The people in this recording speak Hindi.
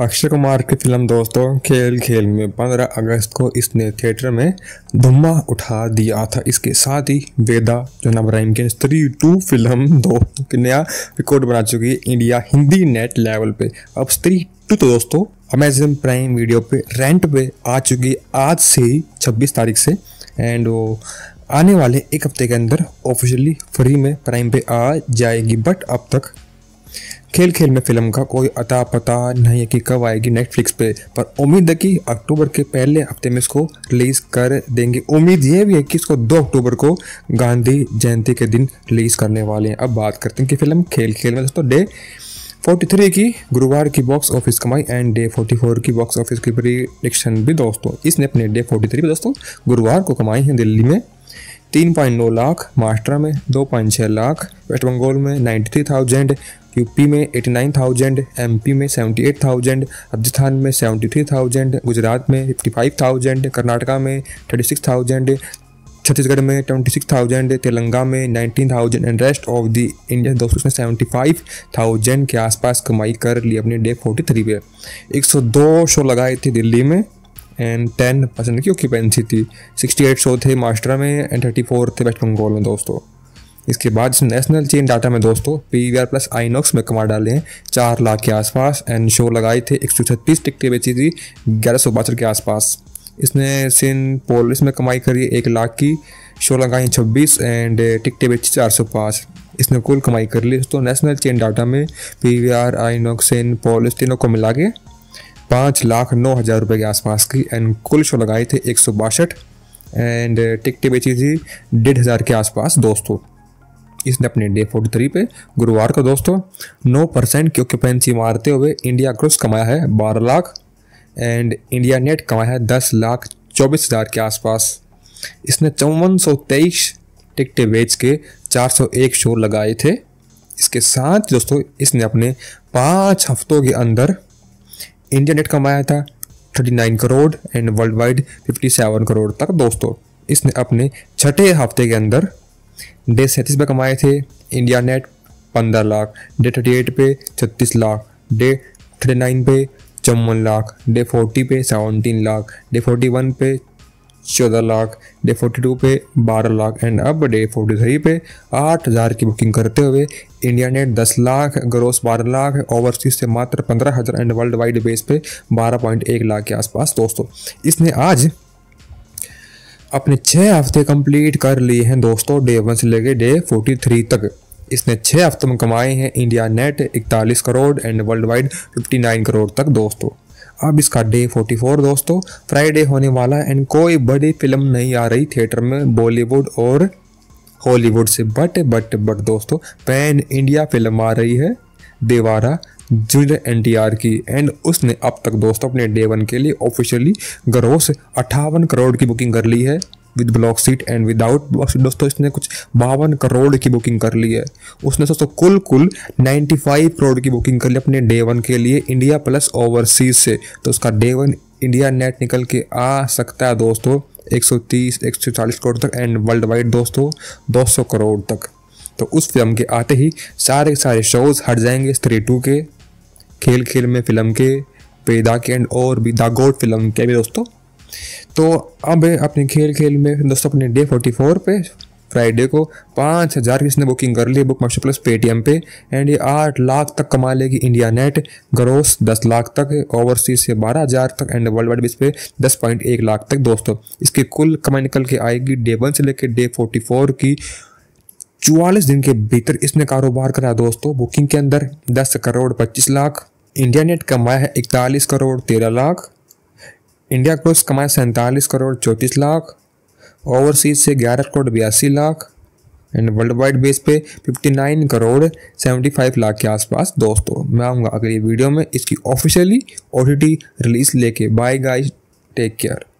अक्षय कुमार की फिल्म दोस्तों खेल खेल में 15 अगस्त को इसने थिएटर में धुम्मा उठा दिया था इसके साथ ही वेदा जो नबराइम के स्त्री टू फिल्म दो नया रिकॉर्ड बना चुकी है इंडिया हिंदी नेट लेवल पे अब स्त्री टू तो दोस्तों अमेजन प्राइम वीडियो पे रेंट पे आ चुकी है आज से ही छब्बीस तारीख से एंड वो आने वाले एक हफ्ते के अंदर ऑफिशियली फ्री में प्राइम पे आ जाएगी बट अब तक खेल खेल में फिल्म का कोई अता पता नहीं है कि कब आएगी नेटफ्लिक्स पे पर उम्मीद है कि अक्टूबर के पहले हफ्ते में इसको रिलीज कर देंगे उम्मीद यह भी है कि इसको 2 अक्टूबर को गांधी जयंती के दिन रिलीज करने वाले हैं अब बात करते हैं कि फिल्म खेल खेल में दोस्तों डे 43 की गुरुवार की बॉक्स ऑफिस कमाई एंड डे 44 की बॉक्स ऑफिस की प्रिडिक्शन भी दोस्तों इसने अपने डे 43 में दोस्तों गुरुवार को कमाई है दिल्ली में तीन पॉइंट नौ लाख महाराष्ट्र में दो पॉइंट छः लाख वेस्ट बंगाल में नाइन्टी थ्री थाउजेंड यूपी में 89,000, एमपी में 78,000, राजस्थान में 73,000, गुजरात में 55,000, कर्नाटका में 36,000, छत्तीसगढ़ में 26,000, तेलंगा में 19,000 and rest of the Indian दोस्तों ने थाउजेंड के आसपास कमाई कर ली अपने डे 43 पे दो शो लगाए थे दिल्ली में एंड टेन परसेंट की ऑक्यूपेंसी थी एट शो थे महाराष्ट्र में एंड फोर थे वेस्ट बंगाल में दोस्तों इसके बाद नेशनल चेन डाटा में दोस्तों P V R plus INOX में कमा डाले हैं चार लाख के आसपास एंड शो लगाए थे एक सौ छत्तीस टिकटें बेची थी ग्यारह सौ बासठ के आसपास इसने सिन पोलिस में कमाई करी एक लाख की शो लगाई छब्बीस एंड टिकटें बेची चार सौ पाँच इसने कुल कमाई कर ली दोस्तों नेशनल चेन डाटा में P V R INOX Cinepolis तीनों को मिला के पाँच लाख नौ हज़ार रुपये के आसपास की एंड कुल शो लगाए थे एक सौ बासठ एंड टिकटें बेची थी डेढ़ हज़ार के आसपास दोस्तों इसने अपने डे फोर्टी थ्री पे गुरुवार को दोस्तों नौ परसेंट की ऑक्यूपेंसी मारते हुए इंडिया ग्रोस कमाया है बारह लाख एंड इंडिया नेट कमाया है दस लाख चौबीस हज़ार के आसपास इसने चौवन सौ तेईस टिकटे बेच के चार सौ एक शो लगाए थे इसके साथ दोस्तों इसने अपने पाँच हफ्तों के अंदर इंडिया नेट कमाया था thirty nine crore and world wide fifty seven crore तक दोस्तों इसने अपने छठे हफ्ते के अंदर डे सैंतीस पे कमाए थे इंडिया नेट पंद्रह लाख डे थर्टी एट पे छत्तीस लाख डे थर्टी नाइन पे चौवन लाख डे फोर्टी पे सेवनटीन लाख डे फोर्टी वन पे चौदह लाख डे फोर्टी टू पे बारह लाख एंड अब डे फोर्टी थ्री पे आठ हज़ार की बुकिंग करते हुए इंडिया ने दस लाख ग्रोस बारह लाख ओवरसीज से मात्र पंद्रह हज़ार एंड वर्ल्ड वाइड बेस पे बारह पॉइंट एक लाख के आसपास दोस्तों इसने आज अपने छः हफ्ते कंप्लीट कर लिए हैं दोस्तों डे वन से लेके डे फोर्टी थ्री तक इसने छः हफ्तों में कमाए हैं इंडिया नेट इकतालीस crore and world wide fifty nine crore तक दोस्तों अब इसका डे 44 दोस्तों फ्राइडे होने वाला है एंड कोई बड़ी फिल्म नहीं आ रही थिएटर में बॉलीवुड और हॉलीवुड से बट बट बट दोस्तों पैन इंडिया फिल्म आ रही है देवारा जूनियर एन की एंड उसने अब तक दोस्तों अपने डे वन के लिए ऑफिशियली ग्रोस अट्ठावन करोड़ की बुकिंग कर ली है with block seat and without block seat दोस्तों इसने कुछ बावन करोड़ की बुकिंग कर ली है उसने दोस्तों कुल कुल 95 करोड़ की बुकिंग कर ली अपने डे वन के लिए इंडिया प्लस ओवरसीज से तो उसका डे वन इंडिया नेट निकल के आ सकता है दोस्तों 130 140 करोड़ तक एंड वर्ल्ड वाइड दोस्तों 200 करोड़ तक तो उस फिल्म के आते ही सारे सारे शोज़ हट जाएंगे स्त्री टू के खेल खेल में फ़िल्म के पेदा के एंड और भी द गोड फिल्म के भी दोस्तों तो अब अपने खेल खेल में दोस्तों अपने डे फोर्टी फोर पे फ्राइडे को पाँच हज़ार की इसने बुकिंग कर ली बुक मास्टर प्लस पेटीएम पे एंड ये आठ लाख तक कमा लेगी इंडिया नेट ग्रोस दस लाख तक ओवरसीज से बारह हज़ार तक एंड वर्ल्ड वाइड बेस पे दस पॉइंट एक लाख तक दोस्तों इसकी कुल कमाई निकल के आएगी डे वन से लेकर डे फोर्टी फोर की चौवालीस दिन के भीतर इसने कारोबार करा दोस्तों बुकिंग के अंदर दस करोड़ पच्चीस लाख इंडिया नेट कमाया है इकतालीस करोड़ तेरह लाख इंडिया क्रॉस कमाया सैंतालीस करोड़ चौंतीस लाख ओवरसीज से ग्यारह करोड़ बयासी lakh and world wide base पे 59 करोड़ 75 लाख के आसपास दोस्तों मैं आऊँगा अगली वीडियो में इसकी ऑफिशियली ओ रिलीज लेके बाय गाइस टेक केयर